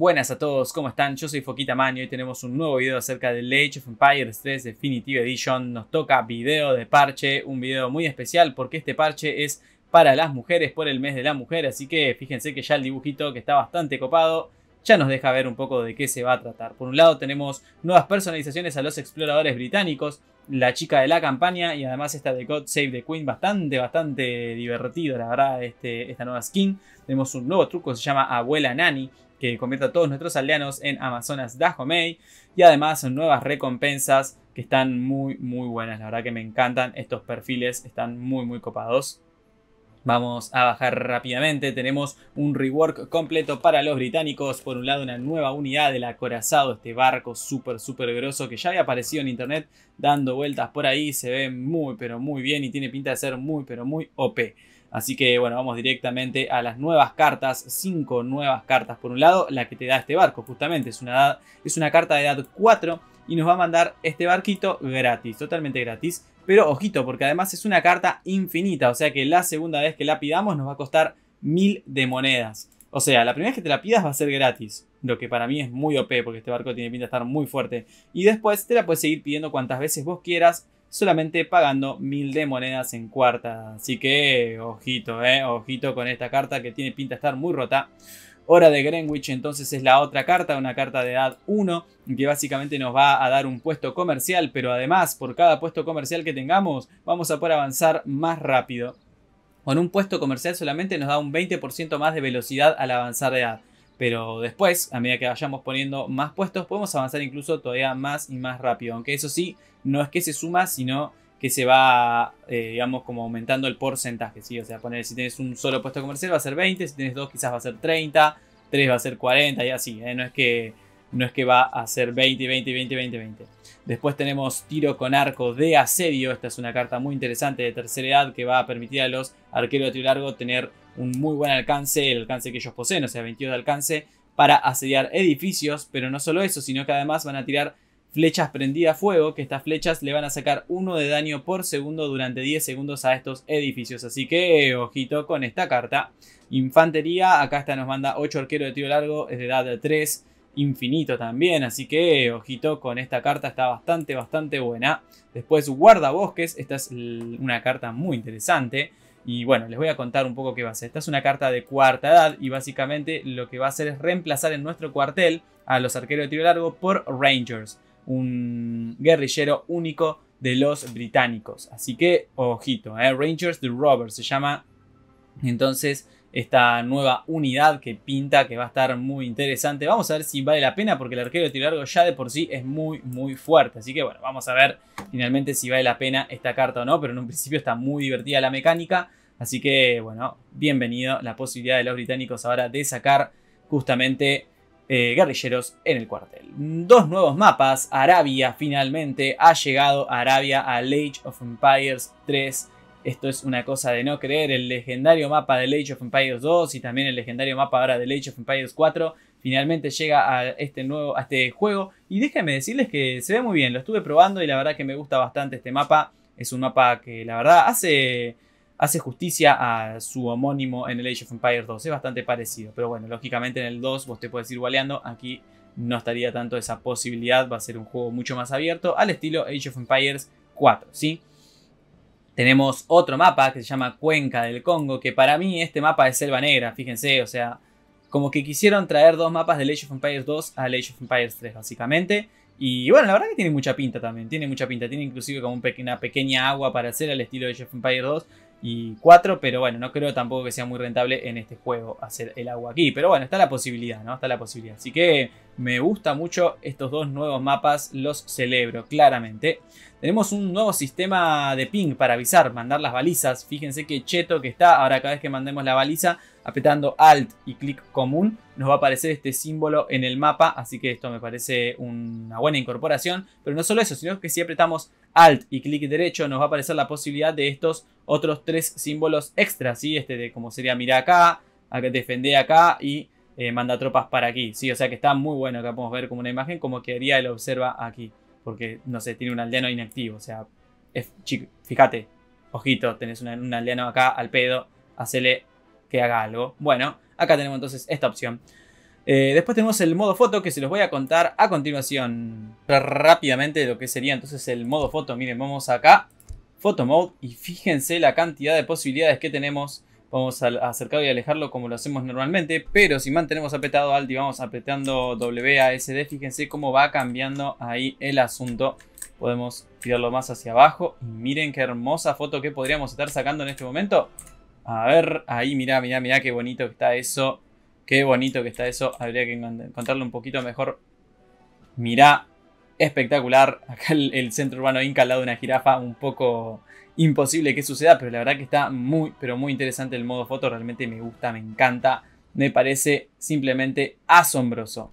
Buenas a todos, ¿cómo están? Yo soy Foquita Man y tenemos un nuevo video acerca de Age of Empires 3 Definitive Edition. Nos toca video de parche, un video muy especial porque este parche es para las mujeres por el mes de la mujer, así que fíjense que ya el dibujito que está bastante copado ya nos deja ver un poco de qué se va a tratar. Por un lado tenemos nuevas personalizaciones a los exploradores británicos, la chica de la campaña y además esta de God Save the Queen, bastante, bastante divertido la verdad este, esta nueva skin. Tenemos un nuevo truco, se llama Abuela Nani, que convierta a todos nuestros aldeanos en Amazonas Dahomey y además nuevas recompensas que están muy muy buenas, la verdad que me encantan estos perfiles, están muy muy copados. Vamos a bajar rápidamente. Tenemos un rework completo para los británicos. Por un lado, una nueva unidad del acorazado, este barco súper, súper grosso que ya había aparecido en internet dando vueltas por ahí. Se ve muy, pero muy bien y tiene pinta de ser muy, pero muy OP. Así que bueno, vamos directamente a las nuevas cartas, cinco nuevas cartas. Por un lado, la que te da este barco, justamente, es una, es una carta de edad 4 y nos va a mandar este barquito gratis, totalmente gratis. Pero ojito, porque además es una carta infinita, o sea que la segunda vez que la pidamos nos va a costar mil de monedas. O sea, la primera vez que te la pidas va a ser gratis, lo que para mí es muy OP porque este barco tiene pinta de estar muy fuerte. Y después te la puedes seguir pidiendo cuantas veces vos quieras solamente pagando mil de monedas en cuarta. Así que ojito, eh, ojito con esta carta que tiene pinta de estar muy rota. Hora de Greenwich entonces es la otra carta, una carta de edad 1, que básicamente nos va a dar un puesto comercial, pero además por cada puesto comercial que tengamos vamos a poder avanzar más rápido. Con un puesto comercial solamente nos da un 20% más de velocidad al avanzar de edad. Pero después, a medida que vayamos poniendo más puestos, podemos avanzar incluso todavía más y más rápido. Aunque eso sí, no es que se suma, sino que se va, eh, digamos, como aumentando el porcentaje, ¿sí? O sea, poner, si tienes un solo puesto comercial va a ser 20, si tienes dos quizás va a ser 30, tres va a ser 40 y así, ¿eh? No es que, no es que va a ser 20, 20, 20, 20, 20. Después tenemos tiro con arco de asedio, esta es una carta muy interesante de tercera edad que va a permitir a los arqueros de tiro largo tener un muy buen alcance, el alcance que ellos poseen, o sea, 22 de alcance, para asediar edificios, pero no solo eso, sino que además van a tirar flechas prendidas a fuego, que estas flechas le van a sacar uno de daño por segundo durante 10 segundos a estos edificios. Así que ojito con esta carta. Infantería, acá esta nos manda 8 arqueros de tiro largo, es de edad de 3, infinito también. Así que ojito con esta carta, está bastante, bastante buena. Después guardabosques, esta es una carta muy interesante. Y bueno, les voy a contar un poco qué va a hacer. Esta es una carta de cuarta edad y básicamente lo que va a hacer es reemplazar en nuestro cuartel a los arqueros de tiro largo por Rangers un guerrillero único de los británicos. Así que, ojito, eh, Rangers the Rovers se llama entonces esta nueva unidad que pinta, que va a estar muy interesante. Vamos a ver si vale la pena, porque el arquero de tiro largo ya de por sí es muy, muy fuerte. Así que bueno, vamos a ver finalmente si vale la pena esta carta o no, pero en un principio está muy divertida la mecánica. Así que bueno, bienvenido la posibilidad de los británicos ahora de sacar justamente eh, guerrilleros en el cuartel. Dos nuevos mapas, Arabia finalmente ha llegado a Arabia al Age of Empires 3. Esto es una cosa de no creer, el legendario mapa de Age of Empires 2 y también el legendario mapa ahora de Age of Empires 4 finalmente llega a este nuevo a este juego y déjenme decirles que se ve muy bien, lo estuve probando y la verdad que me gusta bastante este mapa. Es un mapa que la verdad hace hace justicia a su homónimo en el Age of Empires 2. Es bastante parecido, pero bueno, lógicamente en el 2 vos te puedes ir gualeando. Aquí no estaría tanto esa posibilidad, va a ser un juego mucho más abierto, al estilo Age of Empires 4, ¿sí? Tenemos otro mapa que se llama Cuenca del Congo, que para mí este mapa es selva negra, fíjense, o sea, como que quisieron traer dos mapas del Age of Empires 2 al Age of Empires 3, básicamente. Y bueno, la verdad que tiene mucha pinta también, tiene mucha pinta, tiene inclusive como una pequeña agua para hacer al estilo Age of Empires 2, y 4, pero bueno, no creo tampoco que sea muy rentable en este juego hacer el agua aquí. Pero bueno, está la posibilidad, ¿no? Está la posibilidad. Así que me gusta mucho estos dos nuevos mapas, los celebro claramente. Tenemos un nuevo sistema de ping para avisar, mandar las balizas. Fíjense que cheto que está, ahora cada vez que mandemos la baliza apretando Alt y clic común nos va a aparecer este símbolo en el mapa, así que esto me parece una buena incorporación, pero no solo eso, sino que si apretamos Alt y clic derecho nos va a aparecer la posibilidad de estos otros tres símbolos extras, ¿sí? este de cómo sería mira acá, defender acá y eh, manda tropas para aquí, ¿sí? o sea que está muy bueno, acá podemos ver como una imagen como quedaría el observa aquí, porque no sé, tiene un aldeano inactivo, o sea, fíjate, ojito, tenés un aldeano acá al pedo, hacele que haga algo. Bueno, acá tenemos entonces esta opción. Eh, después tenemos el modo foto que se los voy a contar a continuación rápidamente lo que sería entonces el modo foto. Miren, vamos acá, foto mode y fíjense la cantidad de posibilidades que tenemos. Vamos a acercarlo y alejarlo como lo hacemos normalmente, pero si mantenemos apretado Alt y vamos apretando WASD, fíjense cómo va cambiando ahí el asunto. Podemos tirarlo más hacia abajo y miren qué hermosa foto que podríamos estar sacando en este momento a ver, ahí mirá, mirá, mirá qué bonito que está eso. Qué bonito que está eso. Habría que encontrarlo un poquito mejor. Mirá, espectacular. Acá el, centro urbano Inca lado de una jirafa, un poco imposible que suceda, pero la verdad que está muy, pero muy interesante el modo foto. Realmente me gusta, me encanta. Me parece simplemente asombroso.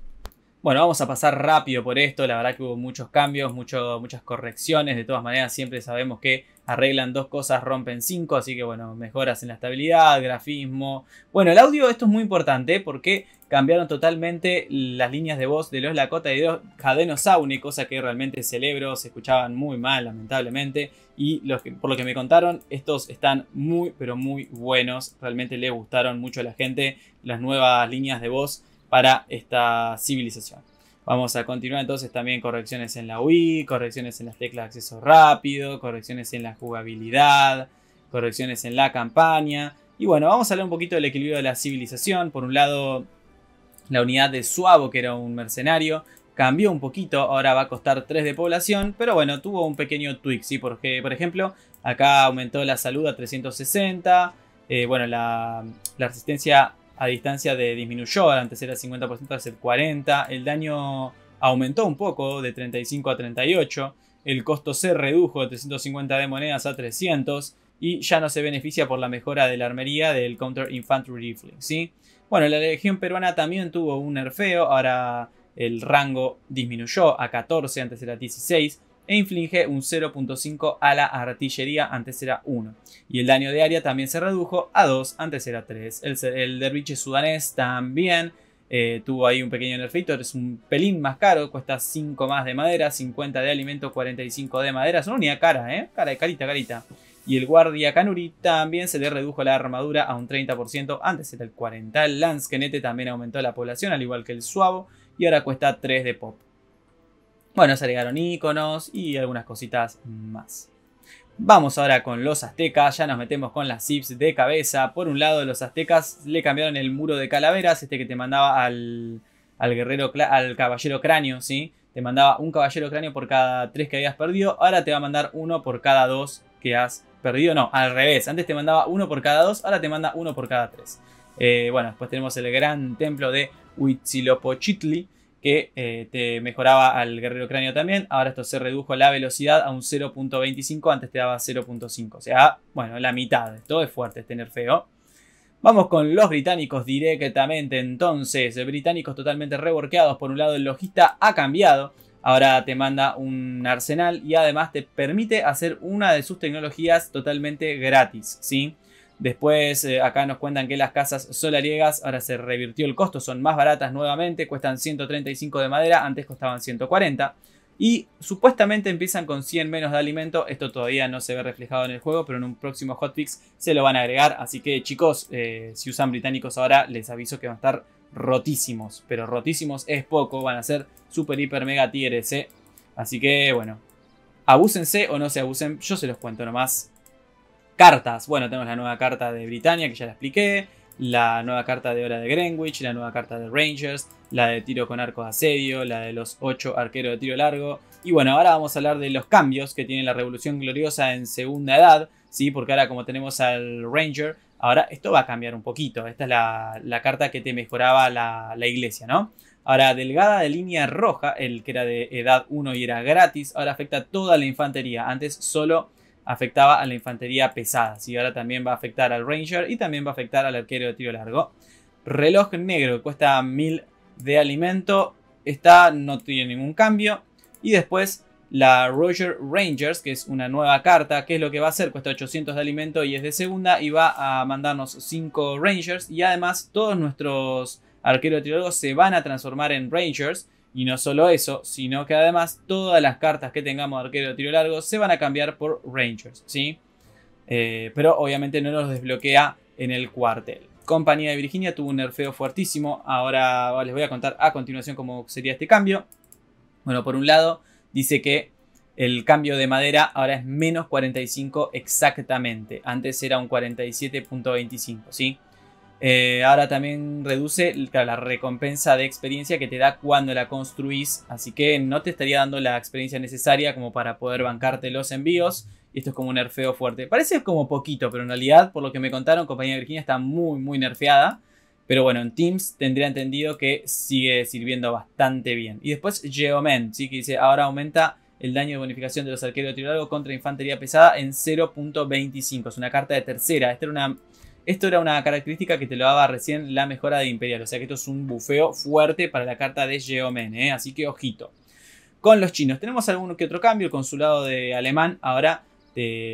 Bueno, vamos a pasar rápido por esto. La verdad que hubo muchos cambios, mucho, muchas correcciones. De todas maneras, siempre sabemos que arreglan dos cosas, rompen cinco. Así que bueno, mejoras en la estabilidad, grafismo. Bueno, el audio, esto es muy importante porque cambiaron totalmente las líneas de voz de los Lakota y de los Cadenosauni, cosa que realmente celebro, se escuchaban muy mal, lamentablemente. Y por lo que me contaron, estos están muy, pero muy buenos. Realmente le gustaron mucho a la gente las nuevas líneas de voz para esta civilización. Vamos a continuar entonces también correcciones en la UI, correcciones en las teclas de acceso rápido, correcciones en la jugabilidad, correcciones en la campaña. Y bueno, vamos a hablar un poquito del equilibrio de la civilización. Por un lado, la unidad de Suavo, que era un mercenario, cambió un poquito, ahora va a costar 3 de población, pero bueno, tuvo un pequeño tweak, ¿sí? Porque, por ejemplo, acá aumentó la salud a 360, eh, bueno, la, la resistencia a distancia de disminuyó, antes era 50%, ahora ser 40%, el daño aumentó un poco de 35 a 38, el costo se redujo de 350 de monedas a 300 y ya no se beneficia por la mejora de la armería del Counter Infantry Rifling. ¿sí? Bueno, la Legión Peruana también tuvo un nerfeo, ahora el rango disminuyó a 14, antes era 16, e inflige un 0.5 a la artillería, antes era 1. Y el daño de área también se redujo a 2, antes era 3. El, derviche sudanés también eh, tuvo ahí un pequeño nerfito, es un pelín más caro, cuesta 5 más de madera, 50 de alimento, 45 de madera. Son una unidad cara, ¿eh? Cara, carita, carita. Y el guardia Kanuri también se le redujo la armadura a un 30%, antes era el 40%. El nete también aumentó la población, al igual que el Suavo, y ahora cuesta 3 de pop. Bueno, se agregaron iconos y algunas cositas más. Vamos ahora con los aztecas, ya nos metemos con las zips de cabeza. Por un lado, los aztecas le cambiaron el muro de calaveras, este que te mandaba al, al guerrero, al caballero cráneo, ¿sí? Te mandaba un caballero cráneo por cada tres que habías perdido, ahora te va a mandar uno por cada dos que has perdido. No, al revés, antes te mandaba uno por cada dos, ahora te manda uno por cada tres. Eh, bueno, después tenemos el gran templo de Huitzilopochtli, que eh, te mejoraba al guerrero cráneo también. Ahora esto se redujo la velocidad a un 0.25, antes te daba 0.5. O sea, bueno, la mitad. Todo es fuerte, es tener feo. Vamos con los británicos directamente entonces. Británicos totalmente reborqueados. Por un lado, el logista ha cambiado. Ahora te manda un arsenal y además te permite hacer una de sus tecnologías totalmente gratis, ¿sí? Después eh, acá nos cuentan que las casas solariegas ahora se revirtió el costo, son más baratas nuevamente, cuestan 135 de madera, antes costaban 140. Y supuestamente empiezan con 100 menos de alimento, esto todavía no se ve reflejado en el juego, pero en un próximo hotfix se lo van a agregar. Así que chicos, eh, si usan británicos ahora, les aviso que van a estar rotísimos, pero rotísimos es poco, van a ser super, hiper, mega tieres Así que bueno, abúsense o no se abusen, yo se los cuento nomás. Cartas. Bueno, tenemos la nueva carta de Britannia, que ya la expliqué. La nueva carta de Hora de Greenwich, la nueva carta de Rangers, la de tiro con arco de asedio, la de los 8 arqueros de tiro largo. Y bueno, ahora vamos a hablar de los cambios que tiene la Revolución Gloriosa en segunda edad, ¿sí? Porque ahora como tenemos al Ranger, ahora esto va a cambiar un poquito. Esta es la, carta que te mejoraba la, la iglesia, ¿no? Ahora, Delgada de línea roja, el que era de edad 1 y era gratis, ahora afecta a toda la infantería. Antes solo afectaba a la infantería pesada. Y ahora también va a afectar al Ranger y también va a afectar al arquero de tiro largo. Reloj negro, cuesta 1000 de alimento. Está no tiene ningún cambio. Y después la Roger Rangers, que es una nueva carta, que es lo que va a hacer, cuesta 800 de alimento y es de segunda y va a mandarnos 5 Rangers y además todos nuestros arqueros de tiro largo se van a transformar en Rangers y no solo eso, sino que además todas las cartas que tengamos de arquero de tiro largo se van a cambiar por Rangers, ¿sí? Eh, pero obviamente no nos desbloquea en el cuartel. Compañía de Virginia tuvo un nerfeo fuertísimo. Ahora les voy a contar a continuación cómo sería este cambio. Bueno, por un lado, dice que el cambio de madera ahora es menos 45 exactamente. Antes era un 47.25, ¿sí? Eh, ahora también reduce la recompensa de experiencia que te da cuando la construís, así que no te estaría dando la experiencia necesaria como para poder bancarte los envíos. Y esto es como un nerfeo fuerte. Parece como poquito, pero en realidad, por lo que me contaron, compañía Virginia está muy, muy nerfeada. Pero bueno, en Teams tendría entendido que sigue sirviendo bastante bien. Y después Geomen, ¿sí? que dice, ahora aumenta el daño de bonificación de los arqueros de contra infantería pesada en 0.25. Es una carta de tercera. Esta era una esto era una característica que te lo daba recién la mejora de Imperial. O sea que esto es un bufeo fuerte para la carta de Yeomen. ¿eh? Así que ojito. Con los chinos. Tenemos alguno que otro cambio. El consulado de alemán ahora.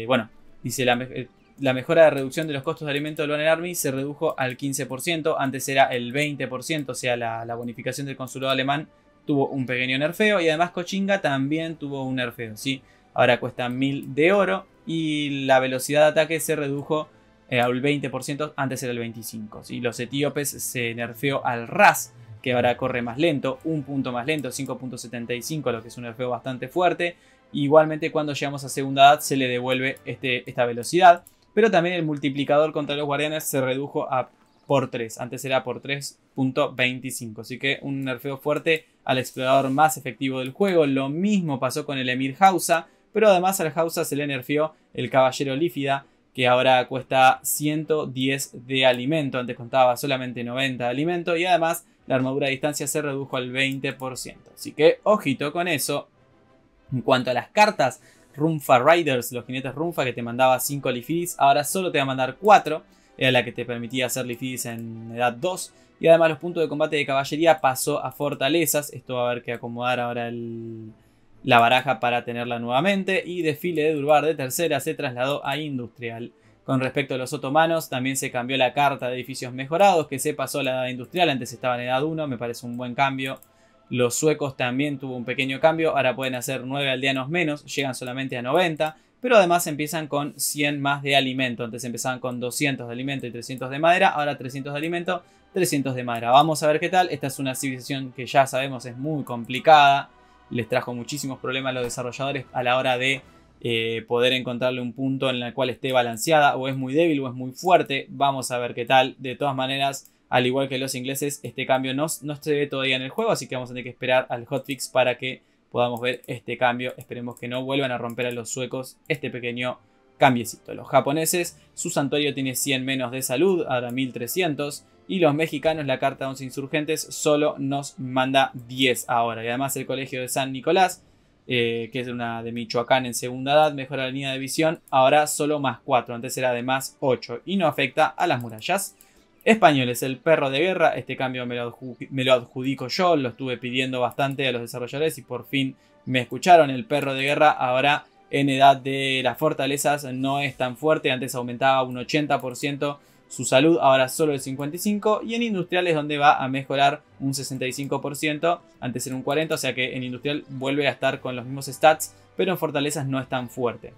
bueno, dice eh, la, mejora de reducción de los costos de alimentos del Banner Army se redujo al 15%. Antes era el 20%. O sea, la, bonificación del consulado alemán tuvo un pequeño nerfeo. Y además Cochinga también tuvo un nerfeo. ¿sí? Ahora cuesta 1000 de oro. Y la velocidad de ataque se redujo eh, al 20%, antes era el 25%. ¿sí? Los etíopes se nerfeó al RAS, que ahora corre más lento, un punto más lento, 5.75, lo que es un nerfeo bastante fuerte. Igualmente cuando llegamos a segunda edad se le devuelve este, esta velocidad. Pero también el multiplicador contra los guardianes se redujo a por 3. Antes era por 3.25. Así que un nerfeo fuerte al explorador más efectivo del juego. Lo mismo pasó con el Emir Hausa. Pero además al Hausa se le nerfeó el caballero Lífida que ahora cuesta 110 de alimento, antes contaba solamente 90 de alimento y además la armadura de distancia se redujo al 20%. Así que ojito con eso. En cuanto a las cartas, Rumfa Riders, los jinetes Rumfa que te mandaba 5 Lifidis, ahora solo te va a mandar 4, era la que te permitía hacer Lifidis en edad 2. Y además los puntos de combate de caballería pasó a fortalezas, esto va a haber que acomodar ahora el, la baraja para tenerla nuevamente y Desfile de Durbar de tercera se trasladó a Industrial. Con respecto a los otomanos, también se cambió la carta de edificios mejorados, que se pasó a la edad industrial, antes estaba en edad 1, me parece un buen cambio. Los suecos también tuvo un pequeño cambio, ahora pueden hacer 9 aldeanos menos, llegan solamente a 90, pero además empiezan con 100 más de alimento, antes empezaban con 200 de alimento y 300 de madera, ahora 300 de alimento, 300 de madera. Vamos a ver qué tal, esta es una civilización que ya sabemos es muy complicada, les trajo muchísimos problemas a los desarrolladores a la hora de eh, poder encontrarle un punto en el cual esté balanceada o es muy débil o es muy fuerte. Vamos a ver qué tal. De todas maneras, al igual que los ingleses, este cambio no, no se ve todavía en el juego, así que vamos a tener que esperar al hotfix para que podamos ver este cambio. Esperemos que no vuelvan a romper a los suecos este pequeño cambiecito. Los japoneses, su santuario tiene 100 menos de salud, ahora 1300 y los mexicanos la Carta de 11 Insurgentes solo nos manda 10 ahora. Y además el Colegio de San Nicolás, eh, que es una de Michoacán en segunda edad, mejora la línea de visión, ahora solo más 4, antes era de más 8 y no afecta a las murallas. Españoles, el perro de guerra, este cambio me lo, me lo adjudico yo, lo estuve pidiendo bastante a los desarrolladores y por fin me escucharon, el perro de guerra ahora en edad de las fortalezas no es tan fuerte, antes aumentaba un 80% su salud ahora solo el 55% y en industrial es donde va a mejorar un 65%, antes era un 40%, o sea que en industrial vuelve a estar con los mismos stats, pero en fortalezas no es tan fuerte.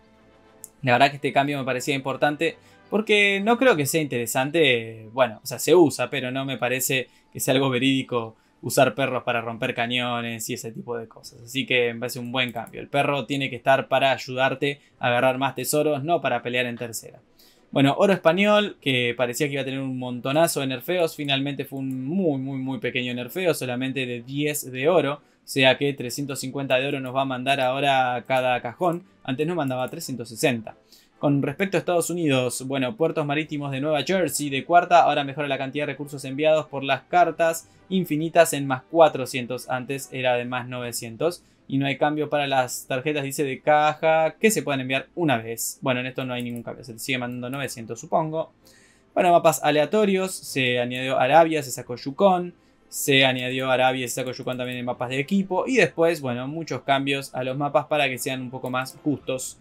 La verdad que este cambio me parecía importante porque no creo que sea interesante, bueno, o sea, se usa, pero no me parece que sea algo verídico usar perros para romper cañones y ese tipo de cosas. Así que me parece un buen cambio. El perro tiene que estar para ayudarte a agarrar más tesoros, no para pelear en tercera. Bueno, Oro Español, que parecía que iba a tener un montonazo de nerfeos, finalmente fue un muy, muy, muy pequeño nerfeo, solamente de 10 de oro. O sea que 350 de oro nos va a mandar ahora cada cajón. Antes nos mandaba 360. Con respecto a Estados Unidos, bueno, puertos marítimos de Nueva Jersey de cuarta, ahora mejora la cantidad de recursos enviados por las cartas infinitas en más 400, antes era de más 900 y no hay cambio para las tarjetas, dice de caja, que se pueden enviar una vez. Bueno, en esto no hay ningún cambio, se sigue mandando 900 supongo. Bueno, mapas aleatorios, se añadió Arabia, se sacó Yukon, se añadió Arabia y se sacó Yukon también en mapas de equipo y después, bueno, muchos cambios a los mapas para que sean un poco más justos.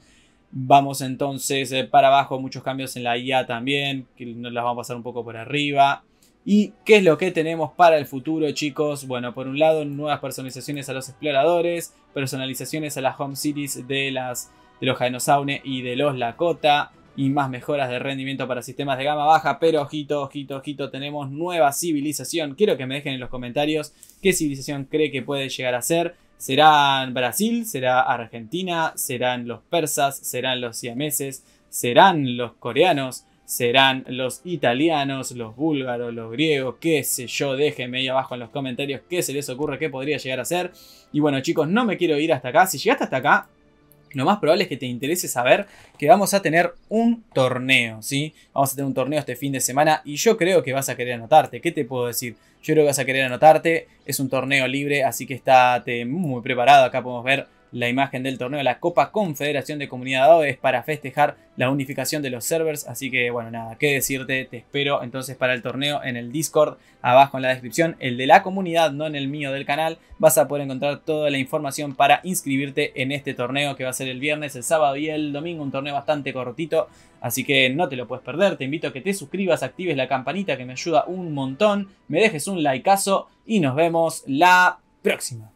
Vamos entonces eh, para abajo, muchos cambios en la IA también, que nos las vamos a pasar un poco por arriba. ¿Y qué es lo que tenemos para el futuro, chicos? Bueno, por un lado, nuevas personalizaciones a los exploradores, personalizaciones a las home cities de, las, de los Jainosaune y de los Lakota, y más mejoras de rendimiento para sistemas de gama baja. Pero ojito, ojito, ojito, tenemos nueva civilización. Quiero que me dejen en los comentarios qué civilización cree que puede llegar a ser. ¿Serán Brasil? ¿Será Argentina? ¿Serán los persas? ¿Serán los siameses? ¿Serán los coreanos? serán los italianos, los búlgaros, los griegos, qué sé yo, déjenme ahí abajo en los comentarios qué se les ocurre, qué podría llegar a ser. Y bueno chicos, no me quiero ir hasta acá, si llegaste hasta acá, lo más probable es que te interese saber que vamos a tener un torneo, ¿sí? Vamos a tener un torneo este fin de semana y yo creo que vas a querer anotarte. ¿Qué te puedo decir? Yo creo que vas a querer anotarte. Es un torneo libre, así que estate muy preparado. Acá podemos ver la imagen del torneo de la Copa Confederación de Comunidad es para festejar la unificación de los servers, así que bueno, nada, qué decirte, te espero entonces para el torneo en el Discord, abajo en la descripción, el de la comunidad, no en el mío del canal, vas a poder encontrar toda la información para inscribirte en este torneo que va a ser el viernes, el sábado y el domingo, un torneo bastante cortito, así que no te lo puedes perder, te invito a que te suscribas, actives la campanita que me ayuda un montón, me dejes un likeazo y nos vemos la próxima.